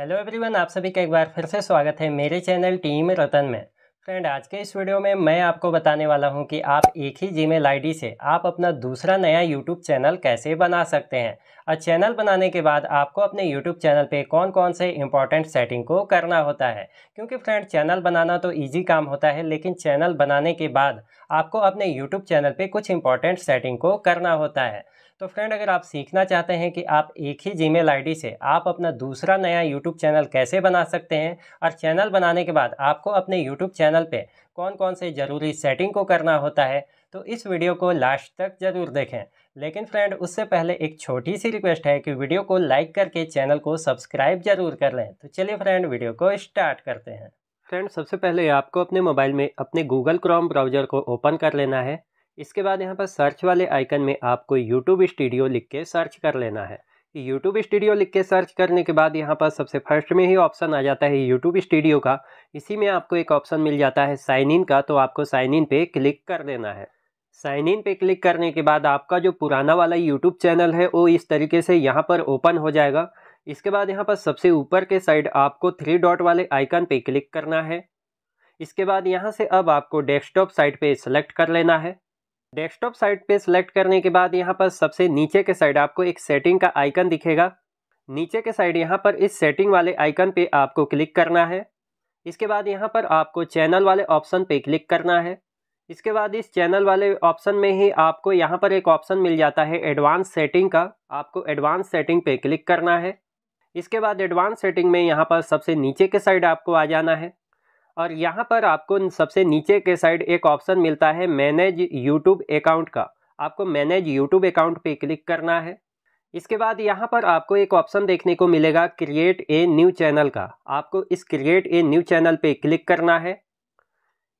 hello everyone आप सभी का एक बार फिर से स्वागत है मेरे चैनल टीम रतन में फ्रेंड आज के इस वीडियो में मैं आपको बताने वाला हूं कि आप एक ही जी मेल से आप अपना दूसरा नया यूट्यूब चैनल कैसे बना सकते हैं और चैनल बनाने के बाद आपको अपने यूट्यूब चैनल पे कौन कौन से इंपॉर्टेंट सेटिंग को करना होता है क्योंकि फ्रेंड चैनल बनाना तो ईजी काम होता है लेकिन चैनल बनाने के बाद आपको अपने यूट्यूब चैनल पर कुछ इंपॉर्टेंट सेटिंग को करना होता है तो फ्रेंड अगर आप सीखना चाहते हैं कि आप एक ही जी मेल से आप अपना दूसरा नया यूट्यूब चैनल कैसे बना सकते हैं और चैनल बनाने के बाद आपको अपने यूट्यूब चैनल पर कौन कौन से ज़रूरी सेटिंग को करना होता है तो इस वीडियो को लास्ट तक ज़रूर देखें लेकिन फ्रेंड उससे पहले एक छोटी सी रिक्वेस्ट है कि वीडियो को लाइक करके चैनल को सब्सक्राइब जरूर कर लें तो चलिए फ्रेंड वीडियो को स्टार्ट करते हैं फ्रेंड सबसे पहले आपको अपने मोबाइल में अपने गूगल क्रोम ब्राउज़र को ओपन कर लेना है इसके बाद यहाँ पर सर्च वाले आइकन में आपको यूट्यूब स्टूडियो लिख के सर्च कर लेना है यूट्यूब स्टूडियो लिख के सर्च करने के बाद यहाँ पर सबसे फर्स्ट में ही ऑप्शन आ जाता है YouTube स्टूडियो का इसी में आपको एक ऑप्शन मिल जाता है साइन इन का तो आपको साइन इन पे क्लिक कर देना है साइन इन पे क्लिक करने के बाद आपका जो पुराना वाला यूट्यूब चैनल है वो इस तरीके से यहाँ पर ओपन हो जाएगा इसके बाद यहाँ पर सबसे ऊपर के साइड आपको थ्री डॉट वाले आइकन पे क्लिक करना है इसके बाद यहाँ से अब आपको डेस्कटॉप साइट पे सेलेक्ट कर लेना है डेस्कटॉप साइट पे सिलेक्ट करने के बाद यहाँ पर सबसे नीचे के साइड आपको एक सेटिंग का आइकन दिखेगा नीचे के साइड यहाँ पर इस सेटिंग वाले आइकन पे आपको क्लिक करना है इसके बाद यहाँ पर आपको चैनल वाले ऑप्शन पे क्लिक करना है इसके बाद इस चैनल वाले ऑप्शन में ही आपको यहाँ पर एक ऑप्शन मिल जाता है एडवांस सेटिंग का आपको एडवांस सेटिंग पे क्लिक करना है इसके बाद एडवांस सेटिंग में यहाँ पर सबसे नीचे के साइड आपको आ जाना है और यहाँ पर आपको सबसे नीचे के साइड एक ऑप्शन मिलता है मैनेज यूट्यूब अकाउंट का आपको मैनेज यूट्यूब अकाउंट पे क्लिक करना है इसके बाद यहाँ पर आपको एक ऑप्शन देखने को मिलेगा क्रिएट ए न्यू चैनल का आपको इस क्रिएट ए न्यू चैनल पे क्लिक करना है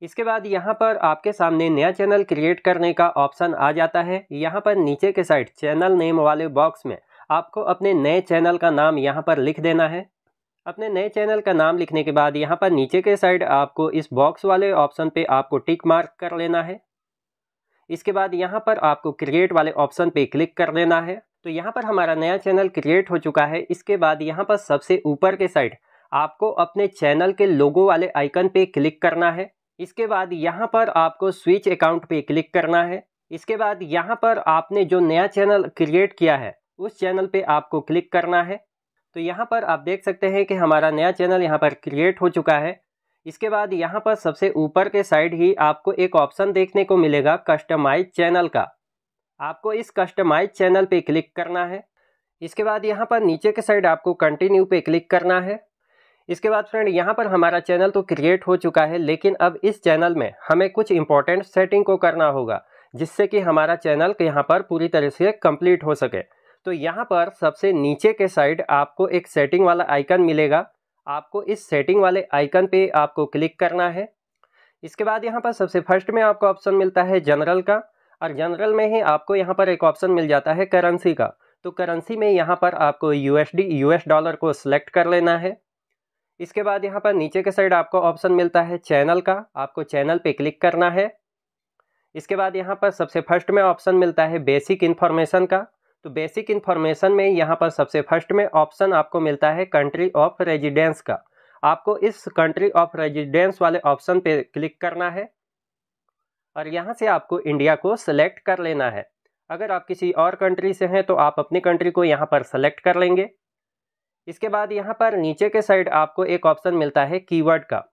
इसके बाद यहाँ पर आपके सामने नया चैनल क्रिएट करने का ऑप्शन आ जाता है यहाँ पर नीचे के साइड चैनल नेम वाले बॉक्स में आपको अपने नए चैनल का नाम यहाँ पर लिख देना है अपने नए चैनल का नाम लिखने के बाद यहाँ पर नीचे के साइड आपको इस बॉक्स वाले ऑप्शन पे आपको टिक मार्क कर लेना है इसके बाद यहाँ पर आपको क्रिएट वाले ऑप्शन पे क्लिक कर लेना है तो यहाँ पर हमारा नया चैनल क्रिएट हो चुका है इसके बाद यहाँ पर सबसे ऊपर के साइड आपको अपने चैनल के लोगो वाले आइकन पे क्लिक करना है इसके बाद यहाँ पर आपको स्विच अकाउंट पे क्लिक करना है इसके बाद यहाँ पर आपने जो नया चैनल क्रिएट किया है उस चैनल पे आपको क्लिक करना है तो यहाँ पर आप देख सकते हैं कि हमारा नया चैनल यहाँ पर क्रिएट हो चुका है इसके बाद यहाँ पर सबसे ऊपर के साइड ही आपको एक ऑप्शन देखने को मिलेगा कस्टमाइज चैनल का आपको इस कस्टमाइज चैनल पे क्लिक करना है इसके बाद यहाँ पर नीचे के साइड आपको कंटिन्यू पे क्लिक करना है इसके बाद फ्रेंड यहाँ पर हमारा चैनल तो क्रिएट हो चुका है लेकिन अब इस चैनल में हमें कुछ इंपॉर्टेंट सेटिंग को करना होगा जिससे कि हमारा चैनल यहाँ पर पूरी तरह से कंप्लीट हो सके तो यहाँ पर सबसे नीचे के साइड आपको एक सेटिंग वाला आइकन मिलेगा आपको इस सेटिंग वाले आइकन पे आपको क्लिक करना है इसके बाद यहाँ पर सबसे फर्स्ट में आपको ऑप्शन मिलता है जनरल का और जनरल में ही आपको यहाँ पर एक ऑप्शन मिल जाता है करेंसी का तो करेंसी में यहाँ पर आपको यूएसडी यूएस डॉलर को सिलेक्ट कर लेना है इसके बाद यहाँ पर नीचे के साइड आपको ऑप्शन मिलता है चैनल का आपको चैनल पे क्लिक करना है इसके बाद यहाँ पर सबसे फर्स्ट में ऑप्शन मिलता है बेसिक इन्फॉर्मेशन का तो बेसिक इन्फॉर्मेशन में यहाँ पर सबसे फर्स्ट में ऑप्शन आपको मिलता है कंट्री ऑफ रेजिडेंस का आपको इस कंट्री ऑफ रेजिडेंस वाले ऑप्शन पे क्लिक करना है और यहाँ से आपको इंडिया को सेलेक्ट कर लेना है अगर आप किसी और कंट्री से हैं तो आप अपनी कंट्री को यहाँ पर सेलेक्ट कर लेंगे इसके बाद यहाँ पर नीचे के साइड आपको एक ऑप्शन मिलता है कीवर्ड का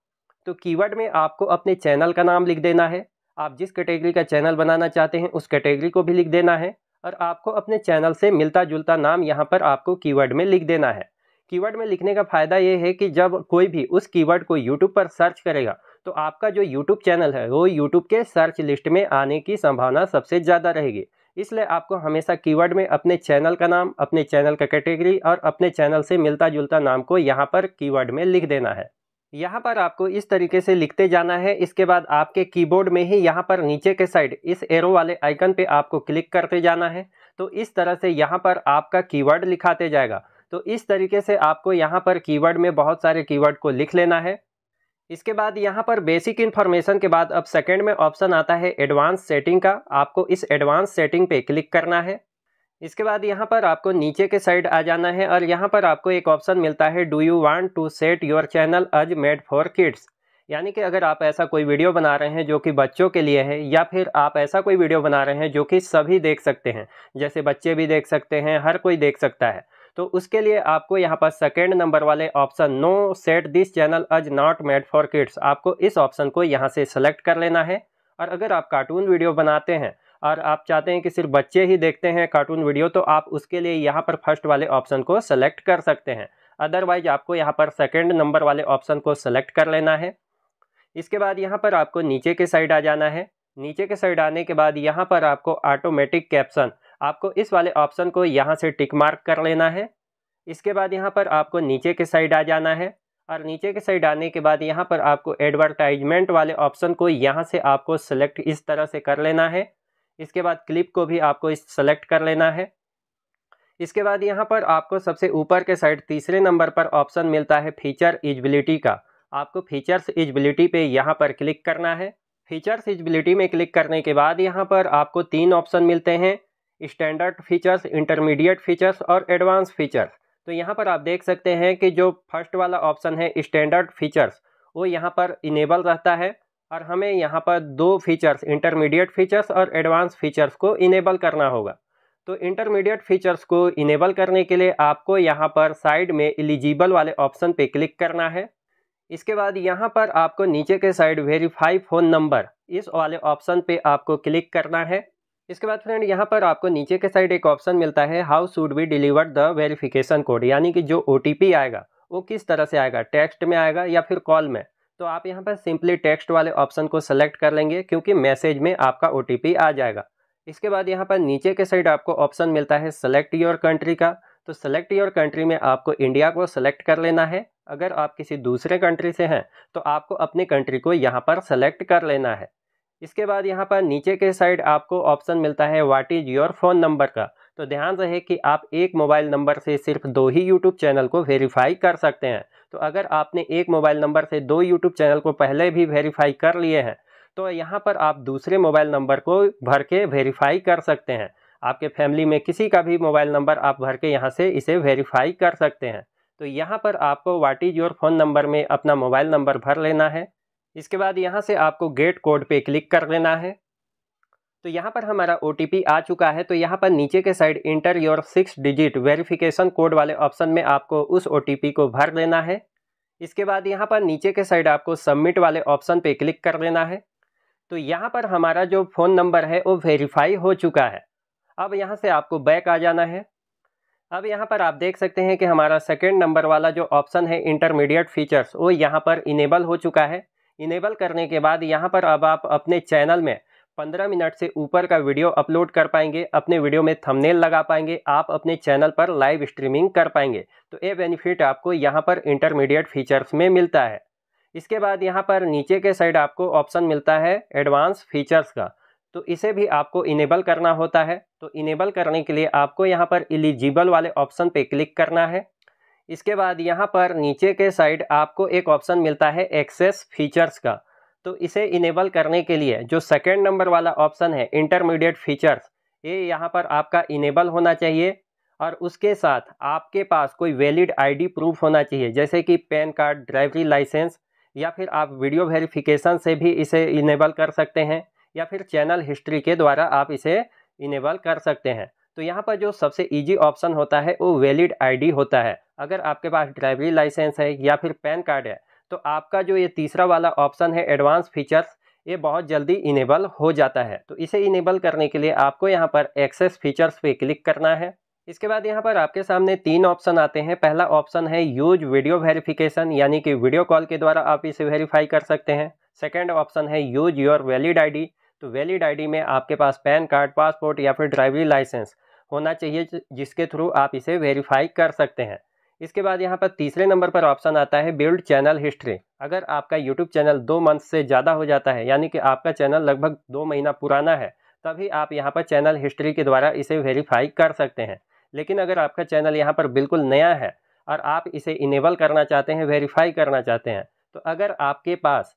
तो कीवर्ड में आपको अपने चैनल का नाम लिख देना है आप जिस कैटेगरी का चैनल बनाना चाहते हैं उस कैटेगरी को भी लिख देना है और आपको अपने चैनल से मिलता जुलता नाम यहाँ पर आपको कीवर्ड में लिख देना है कीवर्ड में लिखने का फ़ायदा ये है कि जब कोई भी उस कीवर्ड को यूट्यूब पर सर्च करेगा तो आपका जो यूट्यूब चैनल है वो यूट्यूब के सर्च लिस्ट में आने की संभावना सबसे ज़्यादा रहेगी इसलिए आपको हमेशा कीवर्ड में अपने चैनल का नाम अपने चैनल का कैटेगरी और अपने चैनल से मिलता जुलता नाम को यहाँ पर कीवर्ड में लिख देना है यहाँ पर आपको इस तरीके से लिखते जाना है इसके बाद आपके कीबोर्ड में ही यहाँ पर नीचे के साइड इस एरो वाले आइकन पे आपको क्लिक करते जाना है तो इस तरह से यहाँ पर आपका कीवर्ड लिखाते जाएगा तो इस तरीके से आपको यहाँ पर कीवर्ड में बहुत सारे कीवर्ड को लिख लेना है इसके बाद यहाँ पर बेसिक इन्फॉर्मेशन के बाद अब सेकेंड में ऑप्शन आता है एडवांस सेटिंग का आपको इस एडवांस सेटिंग पर क्लिक करना है इसके बाद यहाँ पर आपको नीचे के साइड आ जाना है और यहाँ पर आपको एक ऑप्शन मिलता है do you want to set your channel as made for kids यानी कि अगर आप ऐसा कोई वीडियो बना रहे हैं जो कि बच्चों के लिए है या फिर आप ऐसा कोई वीडियो बना रहे हैं जो कि सभी देख सकते हैं जैसे बच्चे भी देख सकते हैं हर कोई देख सकता है तो उसके लिए आपको यहाँ पर सेकेंड नंबर वाले option no set this channel as not made for kids आपको इस ऑप्शन को यहाँ से सेलेक्ट कर लेना है और अगर आप कार्टून वीडियो बनाते हैं और आप चाहते हैं कि सिर्फ बच्चे ही देखते हैं कार्टून वीडियो तो आप उसके लिए यहाँ पर फर्स्ट वाले ऑप्शन को सेलेक्ट कर सकते हैं अदरवाइज आपको यहाँ पर सेकेंड नंबर वाले ऑप्शन को सेलेक्ट कर लेना है इसके बाद यहाँ पर आपको नीचे के साइड आ जाना है नीचे के साइड आने के बाद यहाँ पर आपको ऑटोमेटिक कैप्शन आपको इस वाले ऑप्शन को यहाँ से टिक मार्क कर लेना है इसके बाद यहाँ पर आपको नीचे के साइड आ जाना है और नीचे के साइड आने के बाद यहाँ पर आपको एडवर्टाइजमेंट वाले ऑप्शन को यहाँ से आपको सेलेक्ट इस तरह से कर लेना है इसके बाद क्लिप को भी आपको इस सेलेक्ट कर लेना है इसके बाद यहाँ पर आपको सबसे ऊपर के साइड तीसरे नंबर पर ऑप्शन मिलता है फीचर इजबिलिटी का आपको फीचर्स इजबिलिटी पे यहाँ पर क्लिक करना है फीचर्स इजबिलिटी में क्लिक करने के बाद यहाँ पर आपको तीन ऑप्शन मिलते हैं स्टैंडर्ड फीचर्स इंटरमीडिएट फीचर्स और एडवांस फीचर्स तो यहाँ पर आप देख सकते हैं कि जो फर्स्ट वाला ऑप्शन है स्टैंडर्ड फीचर्स वो यहाँ पर इनेबल रहता है और हमें यहाँ पर दो फीचर्स इंटरमीडिएट फीचर्स और एडवांस फीचर्स को इनेबल करना होगा तो इंटरमीडिएट फीचर्स को इनेबल करने के लिए आपको यहाँ पर साइड में एलिजिबल वाले ऑप्शन पे क्लिक करना है इसके बाद यहाँ पर आपको नीचे के साइड वेरीफाई फ़ोन नंबर इस वाले ऑप्शन पे आपको क्लिक करना है इसके बाद फ्रेंड यहाँ पर आपको नीचे के साइड एक ऑप्शन मिलता है how should be deliver the verification code यानी कि जो ओ आएगा वो किस तरह से आएगा टेक्स्ट में आएगा या फिर कॉल में तो आप यहाँ पर सिंपली टेक्स्ट वाले ऑप्शन को सेलेक्ट कर लेंगे क्योंकि मैसेज में आपका ओ आ जाएगा इसके बाद यहाँ पर नीचे के साइड आपको ऑप्शन मिलता है सेलेक्ट योर कंट्री का तो सेलेक्ट योर कंट्री में आपको इंडिया को सेलेक्ट कर लेना है अगर आप किसी दूसरे कंट्री से हैं तो आपको अपनी कंट्री को यहाँ पर सेलेक्ट कर लेना है इसके बाद यहाँ पर नीचे के साइड आपको ऑप्शन मिलता है what is your phone number का तो ध्यान रहे कि आप एक मोबाइल नंबर से सिर्फ दो ही यूट्यूब चैनल को वेरीफाई कर सकते हैं तो अगर आपने एक मोबाइल नंबर से दो यूट्यूब चैनल को पहले भी वेरीफाई कर लिए हैं तो यहाँ पर आप दूसरे मोबाइल नंबर को भर के वेरीफाई कर सकते हैं आपके फैमिली में किसी का भी मोबाइल नंबर आप भर के यहाँ से इसे वेरीफाई कर सकते हैं तो यहाँ पर आपको what is your phone number में अपना मोबाइल नंबर भर लेना है इसके बाद यहाँ से आपको गेट कोड पे क्लिक कर लेना है तो यहाँ पर हमारा ओ आ चुका है तो यहाँ पर नीचे के side enter your six digit verification code वाले ऑप्शन में आपको उस ओ को भर देना है इसके बाद यहाँ पर नीचे के साइड आपको सबमिट वाले ऑप्शन पे क्लिक कर देना है तो यहाँ पर हमारा जो फ़ोन नंबर है वो वेरीफाई हो चुका है अब यहाँ से आपको बैक आ जाना है अब यहाँ पर आप देख सकते हैं कि हमारा सेकेंड नंबर वाला जो ऑप्शन है इंटरमीडिएट फीचर्स वो यहाँ पर इनेबल हो चुका है इनेबल करने के बाद यहाँ पर अब आप अपने चैनल में 15 मिनट से ऊपर का वीडियो अपलोड कर पाएंगे अपने वीडियो में थंबनेल लगा पाएंगे आप अपने चैनल पर लाइव स्ट्रीमिंग कर पाएंगे तो ये बेनिफिट आपको यहाँ पर इंटरमीडिएट फीचर्स में मिलता है इसके बाद यहाँ पर नीचे के साइड आपको ऑप्शन मिलता है एडवांस फीचर्स का तो इसे भी आपको इनेबल करना होता है तो इनेबल करने के लिए आपको यहाँ पर एलिजिबल वाले ऑप्शन पर क्लिक करना है इसके बाद यहाँ पर नीचे के साइड आपको एक ऑप्शन मिलता है एक्सेस फीचर्स का तो इसे इनेबल करने के लिए जो सेकेंड नंबर वाला ऑप्शन है इंटरमीडिएट फीचर्स ये यहाँ पर आपका इनेबल होना चाहिए और उसके साथ आपके पास कोई वैलिड आईडी प्रूफ होना चाहिए जैसे कि पैन कार्ड ड्राइवरी लाइसेंस या फिर आप वीडियो वेरिफिकेशन से भी इसे इनेबल कर सकते हैं या फिर चैनल हिस्ट्री के द्वारा आप इसे इनेबल कर सकते हैं तो यहाँ पर जो सबसे इजी ऑप्शन होता है वो वैलिड आईडी होता है अगर आपके पास ड्राइवरी लाइसेंस है या फिर पैन कार्ड है तो आपका जो ये तीसरा वाला ऑप्शन है एडवांस फीचर्स ये बहुत जल्दी इनेबल हो जाता है तो इसे इनेबल करने के लिए आपको यहाँ पर एक्सेस फीचर्स पे क्लिक करना है इसके बाद यहाँ पर आपके सामने तीन ऑप्शन आते हैं पहला ऑप्शन है यूज वीडियो वेरिफिकेशन यानी कि वीडियो कॉल के द्वारा आप इसे वेरीफाई कर सकते हैं सेकेंड ऑप्शन है यूज योर वैलिड आई तो वैलिड आई में आपके पास पैन कार्ड पासपोर्ट या फिर ड्राइविंग लाइसेंस होना चाहिए जिसके थ्रू आप इसे वेरीफाई कर सकते हैं इसके बाद यहाँ पर तीसरे नंबर पर ऑप्शन आता है बिल्ड चैनल हिस्ट्री अगर आपका यूट्यूब चैनल दो मंथ से ज़्यादा हो जाता है यानी कि आपका चैनल लगभग दो महीना पुराना है तभी आप यहाँ पर चैनल हिस्ट्री के द्वारा इसे वेरीफाई कर सकते हैं लेकिन अगर आपका चैनल यहाँ पर बिल्कुल नया है और आप इसे इनेबल करना चाहते हैं वेरीफाई करना चाहते हैं तो अगर आपके पास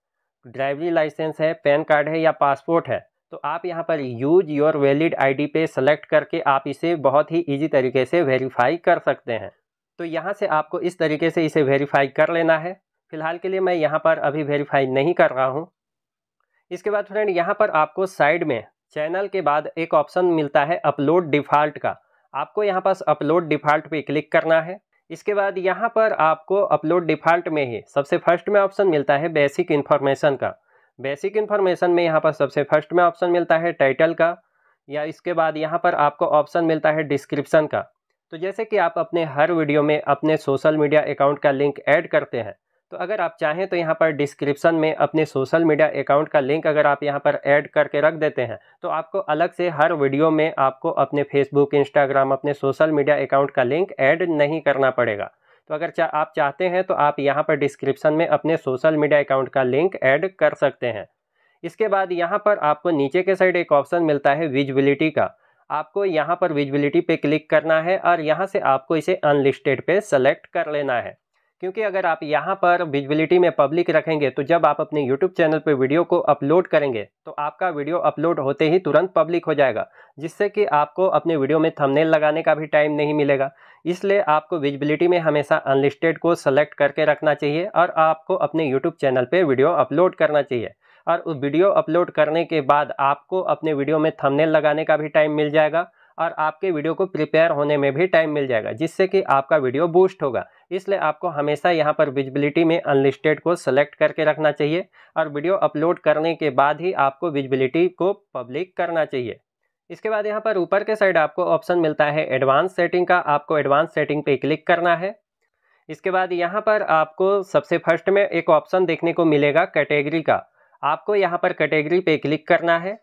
ड्राइवरी लाइसेंस है पैन कार्ड है या पासपोर्ट है तो आप यहाँ पर यूज योर वैलिड आईडी पे सेलेक्ट करके आप इसे बहुत ही इजी तरीके से वेरीफाई कर सकते हैं तो यहाँ से आपको इस तरीके से इसे वेरीफाई कर लेना है फ़िलहाल के लिए मैं यहाँ पर अभी वेरीफाई नहीं कर रहा हूँ इसके बाद फ्रेंड यहाँ पर आपको साइड में चैनल के बाद एक ऑप्शन मिलता है अपलोड डिफ़ॉल्ट का आपको यहाँ पास अपलोड डिफ़ॉल्ट पे क्लिक करना है इसके बाद यहाँ पर आपको अपलोड डिफ़ॉल्ट में ही सबसे फर्स्ट में ऑप्शन मिलता है बेसिक इन्फॉर्मेशन का बेसिक इन्फॉर्मेशन में यहाँ पर सबसे फर्स्ट में ऑप्शन मिलता है टाइटल का या इसके बाद यहाँ पर आपको ऑप्शन मिलता है डिस्क्रिप्शन का तो जैसे कि आप अपने हर वीडियो में अपने सोशल मीडिया अकाउंट का लिंक ऐड करते हैं तो अगर आप चाहें तो यहाँ पर डिस्क्रिप्शन में अपने सोशल मीडिया अकाउंट का लिंक अगर आप यहाँ पर ऐड करके रख देते हैं तो आपको अलग से हर वीडियो में आपको अपने फेसबुक इंस्टाग्राम अपने सोशल मीडिया अकाउंट का लिंक ऐड नहीं करना पड़ेगा तो अगर चा, आप चाहते हैं तो आप यहाँ पर डिस्क्रिप्शन में अपने सोशल मीडिया अकाउंट का लिंक ऐड कर सकते हैं इसके बाद यहाँ पर आपको नीचे के साइड एक ऑप्शन मिलता है विजिबिलिटी का आपको यहाँ पर विजिबिलिटी पे क्लिक करना है और यहाँ से आपको इसे अनलिस्टेड पे सेलेक्ट कर लेना है क्योंकि अगर आप यहाँ पर विजिबिलिटी में पब्लिक रखेंगे तो जब आप अपने यूट्यूब चैनल पर वीडियो को अपलोड करेंगे तो आपका वीडियो अपलोड होते ही तुरंत पब्लिक हो जाएगा जिससे कि आपको अपने वीडियो में थंबनेल लगाने का भी टाइम नहीं मिलेगा इसलिए आपको विजिबिलिटी में हमेशा अनलिस्टेड को सेलेक्ट करके रखना चाहिए और आपको अपने यूट्यूब चैनल पर वीडियो अपलोड करना चाहिए और वीडियो अपलोड करने के बाद आपको अपने वीडियो में थंबनेल लगाने का भी टाइम मिल जाएगा और आपके वीडियो को प्रिपेयर होने में भी टाइम मिल जाएगा जिससे कि आपका वीडियो बूस्ट होगा इसलिए आपको हमेशा यहाँ पर विजिबिलिटी में अनलिस्टेड को सेलेक्ट करके रखना चाहिए और वीडियो अपलोड करने के बाद ही आपको विजिबिलिटी को पब्लिक करना चाहिए इसके बाद यहाँ पर ऊपर के साइड आपको ऑप्शन मिलता है एडवांस सेटिंग का आपको एडवांस सेटिंग पे क्लिक करना है इसके बाद यहाँ पर आपको सबसे फर्स्ट में एक ऑप्शन देखने को मिलेगा कैटेगरी का आपको यहाँ पर कैटेगरी पे क्लिक करना है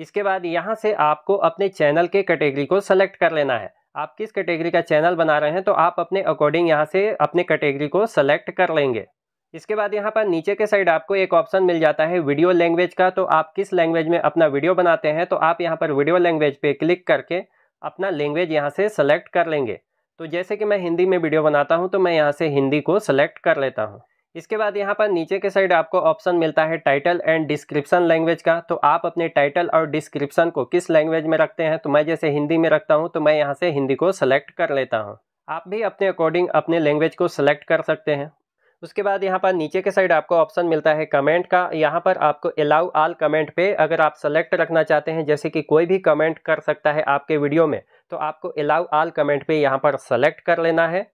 इसके बाद यहाँ से आपको अपने चैनल के कैटेगरी को सेलेक्ट कर लेना है आप किस कैटेगरी का चैनल बना रहे हैं तो आप अपने अकॉर्डिंग यहाँ से अपने कैटेगरी को सेलेक्ट कर लेंगे इसके बाद यहाँ पर नीचे के साइड आपको एक ऑप्शन मिल जाता है वीडियो लैंग्वेज का तो आप किस लैंग्वेज में अपना वीडियो बनाते हैं तो आप यहाँ पर वीडियो लैंग्वेज पे क्लिक करके अपना लैंग्वेज यहाँ से सेलेक्ट कर लेंगे तो जैसे कि मैं हिंदी में वीडियो बनाता हूँ तो मैं यहाँ से हिंदी को सेलेक्ट कर लेता हूँ इसके बाद यहाँ पर नीचे के साइड आपको ऑप्शन मिलता है टाइटल एंड डिस्क्रिप्शन लैंग्वेज का तो आप अपने टाइटल और डिस्क्रिप्शन को किस लैंग्वेज में रखते हैं तो मैं जैसे हिंदी में रखता हूँ तो मैं यहाँ से हिंदी को सेलेक्ट कर लेता हूँ आप भी अपने अकॉर्डिंग अपने लैंग्वेज को सेलेक्ट कर सकते हैं उसके बाद यहाँ पर नीचे के साइड आपको ऑप्शन मिलता है कमेंट का यहाँ पर आपको अलाउ आल कमेंट पे अगर आप सेलेक्ट रखना चाहते हैं जैसे कि कोई भी कमेंट कर सकता है आपके वीडियो में तो आपको अलाउ आल कमेंट पे यहाँ पर सेलेक्ट कर लेना है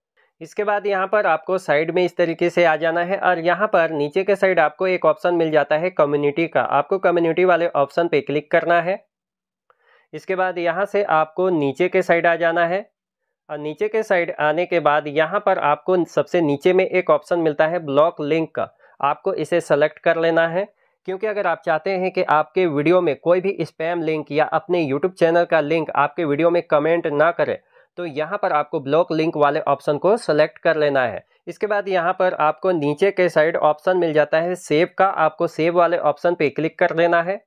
इसके बाद यहाँ पर आपको साइड में इस तरीके से आ जाना है और यहाँ पर नीचे के साइड आपको एक ऑप्शन मिल जाता है कम्युनिटी का आपको कम्युनिटी वाले ऑप्शन पे क्लिक करना है इसके बाद यहाँ से आपको नीचे के साइड आ जाना है और नीचे के साइड आने के बाद यहाँ पर आपको सबसे नीचे में एक ऑप्शन मिलता है ब्लॉक लिंक का आपको इसे सेलेक्ट कर लेना है क्योंकि अगर आप चाहते हैं कि आपके वीडियो में कोई भी स्पैम लिंक या अपने यूट्यूब चैनल का लिंक आपके वीडियो में कमेंट ना करें तो यहाँ पर आपको ब्लॉक लिंक वाले ऑप्शन को सेलेक्ट कर लेना है इसके बाद यहाँ पर आपको नीचे के साइड ऑप्शन मिल जाता है सेव का आपको सेव वाले ऑप्शन पे क्लिक कर देना है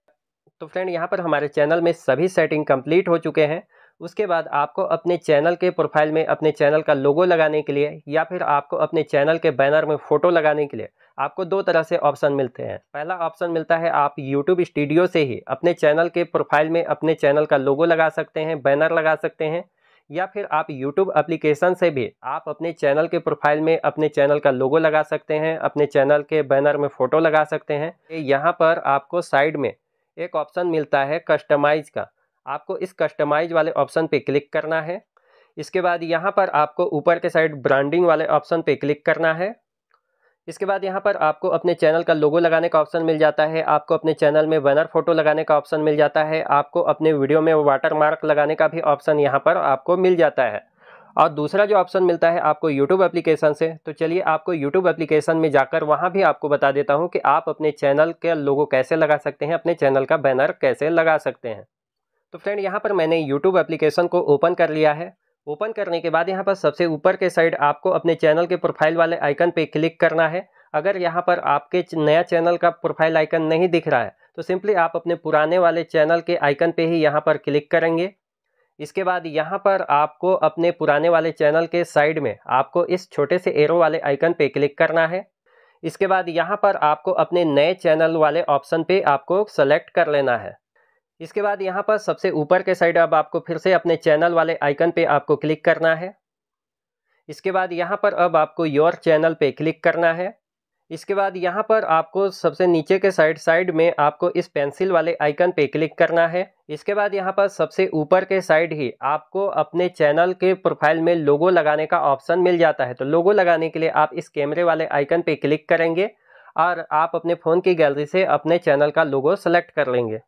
तो फ्रेंड यहाँ पर हमारे चैनल में सभी सेटिंग कंप्लीट हो चुके हैं उसके बाद आपको अपने चैनल के प्रोफाइल में अपने चैनल का लोगो लगाने के लिए या फिर आपको अपने चैनल के बैनर में फ़ोटो लगाने के लिए आपको दो तरह से ऑप्शन मिलते हैं पहला ऑप्शन मिलता है आप यूट्यूब स्टूडियो से ही अपने चैनल के प्रोफाइल में अपने चैनल का लोगो लगा सकते हैं बैनर लगा सकते हैं या फिर आप यूट्यूब एप्लीकेशन से भी आप अपने चैनल के प्रोफाइल में अपने चैनल का लोगो लगा सकते हैं अपने चैनल के बैनर में फ़ोटो लगा सकते हैं यहाँ पर आपको साइड में एक ऑप्शन मिलता है कस्टमाइज का आपको इस कस्टमाइज वाले ऑप्शन पे क्लिक करना है इसके बाद यहाँ पर आपको ऊपर के साइड ब्रांडिंग वाले ऑप्शन पे क्लिक करना है इसके बाद यहाँ पर आपको अपने चैनल का लोगो लगाने का ऑप्शन मिल जाता है आपको अपने चैनल में बैनर फोटो लगाने का ऑप्शन मिल जाता है आपको अपने वीडियो में वाटर मार्क लगाने का भी ऑप्शन यहाँ पर आपको मिल जाता है और दूसरा जो ऑप्शन मिलता है आपको यूट्यूब एप्लीकेशन से तो चलिए आपको यूट्यूब एप्लीकेशन में जाकर वहाँ भी आपको बता देता हूँ कि आप अपने चैनल के लोगो कैसे लगा सकते हैं अपने चैनल का बैनर कैसे लगा सकते हैं तो फ्रेंड यहाँ पर मैंने यूट्यूब एप्लीकेशन को ओपन कर लिया है ओपन करने के बाद यहाँ पर सबसे ऊपर के साइड आपको अपने चैनल के प्रोफाइल वाले आइकन पे क्लिक करना है अगर यहाँ पर आपके नया चैनल का प्रोफाइल आइकन नहीं दिख रहा है तो सिंपली आप अपने पुराने वाले चैनल के आइकन पे ही यहाँ पर क्लिक करेंगे इसके बाद यहाँ पर आपको अपने पुराने वाले चैनल के साइड में आपको इस छोटे से एरो वाले आइकन पे क्लिक करना है इसके बाद यहाँ पर आपको अपने नए चैनल वाले ऑप्शन पे आपको सेलेक्ट कर लेना है इसके बाद यहाँ पर सबसे ऊपर के साइड अब आपको फिर से अपने चैनल वाले आइकन पे आपको क्लिक करना है इसके बाद यहाँ पर अब आपको योर चैनल पे क्लिक करना है इसके बाद यहाँ पर आपको सबसे नीचे के साइड साइड में आपको इस पेंसिल वाले आइकन पे क्लिक करना है इसके बाद यहाँ पर सबसे ऊपर के साइड ही आपको अपने चैनल के प्रोफाइल में लोगो लगाने का ऑप्शन मिल जाता है तो लोगो लगाने के लिए आप इस कैमरे वाले आइकन पे क्लिक करेंगे और आप अपने फ़ोन की गैलरी से अपने चैनल का लोगो सेलेक्ट कर लेंगे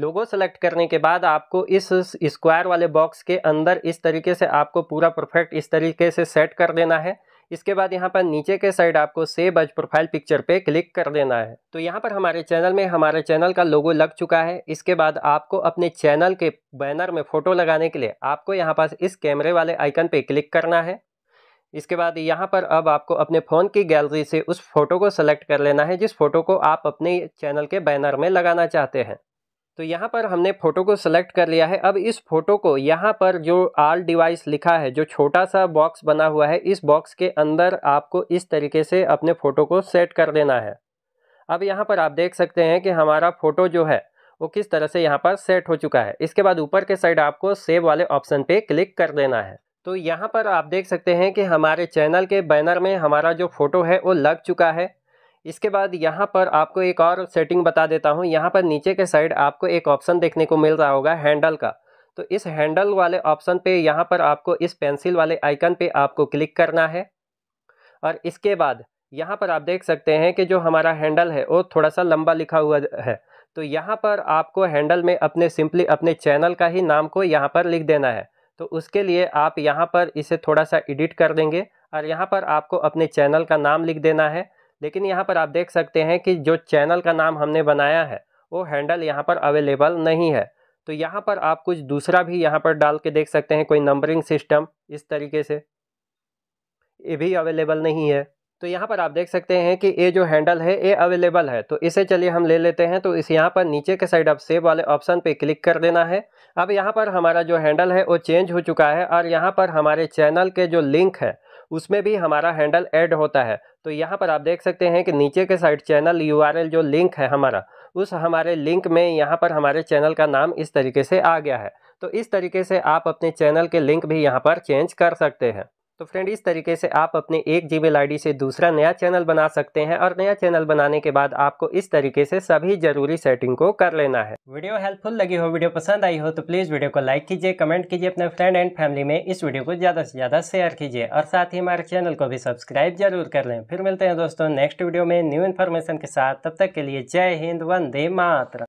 लोगो सेलेक्ट करने के बाद आपको इस स्क्वायर वाले बॉक्स के अंदर इस तरीके से आपको पूरा परफेक्ट इस तरीके से सेट कर देना है इसके बाद यहाँ पर नीचे के साइड आपको सेव एज प्रोफाइल पिक्चर पे क्लिक कर देना है तो यहाँ पर हमारे चैनल में हमारे चैनल का लोगो लग चुका है इसके बाद आपको अपने चैनल के बैनर में फ़ोटो लगाने के लिए आपको यहाँ पास इस कैमरे वाले आइकन पे क्लिक करना है इसके बाद यहाँ पर अब आपको अपने फ़ोन की गैलरी से उस फ़ोटो को सेलेक्ट कर लेना है जिस फ़ोटो को आप अपने चैनल के बैनर में लगाना चाहते हैं तो यहाँ पर हमने फ़ोटो को सेलेक्ट कर लिया है अब इस फ़ोटो को यहाँ पर जो आल डिवाइस लिखा है जो छोटा सा बॉक्स बना हुआ है इस बॉक्स के अंदर आपको इस तरीके से अपने फ़ोटो को सेट कर देना है अब यहाँ पर आप देख सकते हैं कि हमारा फ़ोटो जो है वो किस तरह से यहाँ पर सेट हो चुका है इसके बाद ऊपर के साइड आपको सेव वाले ऑप्शन पर क्लिक कर देना है तो यहाँ पर आप देख सकते हैं कि हमारे चैनल के बैनर में हमारा जो फ़ोटो है वो लग चुका है इसके बाद यहाँ पर आपको एक और सेटिंग बता देता हूँ यहाँ पर नीचे के साइड आपको एक ऑप्शन देखने को मिल रहा होगा हैंडल का तो इस हैंडल वाले ऑप्शन पे यहाँ पर आपको इस पेंसिल वाले आइकन पे आपको क्लिक करना है और इसके बाद यहाँ पर आप देख सकते हैं कि जो हमारा हैंडल है वो थोड़ा सा लंबा लिखा हुआ है तो यहाँ पर आपको हैंडल में अपने सिंपली अपने चैनल का ही नाम को यहाँ पर लिख देना है तो उसके लिए आप यहाँ पर इसे थोड़ा सा एडिट कर देंगे और यहाँ पर आपको अपने चैनल का नाम लिख देना है लेकिन यहाँ पर आप देख सकते हैं कि जो चैनल का नाम हमने बनाया है वो हैंडल यहाँ पर अवेलेबल नहीं है तो यहाँ पर आप कुछ दूसरा भी यहाँ पर डाल के देख सकते हैं कोई नंबरिंग सिस्टम इस तरीके से ये भी अवेलेबल नहीं है तो यहाँ पर आप देख सकते हैं कि ये जो हैंडल है ये अवेलेबल है तो इसे चलिए हम ले लेते हैं तो इस यहाँ पर नीचे के साइड आप सेव वाले ऑप्शन पे क्लिक कर देना है अब यहाँ पर हमारा जो हैंडल है वो चेंज हो चुका है और यहाँ पर हमारे चैनल के जो लिंक है उसमें भी हमारा हैंडल ऐड होता है तो यहाँ पर आप देख सकते हैं कि नीचे के साइड चैनल यू जो लिंक है हमारा उस हमारे लिंक में यहाँ पर हमारे चैनल का नाम इस तरीके से आ गया है तो इस तरीके से आप अपने चैनल के लिंक भी यहाँ पर चेंज कर सकते हैं तो फ्रेंड इस तरीके से आप अपने एक जी मेल से दूसरा नया चैनल बना सकते हैं और नया चैनल बनाने के बाद आपको इस तरीके से सभी जरूरी सेटिंग को कर लेना है वीडियो हेल्पफुल लगी हो वीडियो पसंद आई हो तो प्लीज़ वीडियो को लाइक कीजिए कमेंट कीजिए अपने फ्रेंड एंड फैमिली में इस वीडियो को ज़्यादा से ज़्यादा शेयर कीजिए और साथ ही हमारे चैनल को भी सब्सक्राइब जरूर कर लें फिर मिलते हैं दोस्तों नेक्स्ट वीडियो में न्यू इन्फॉर्मेशन के साथ तब तक के लिए जय हिंद वंदे मात्र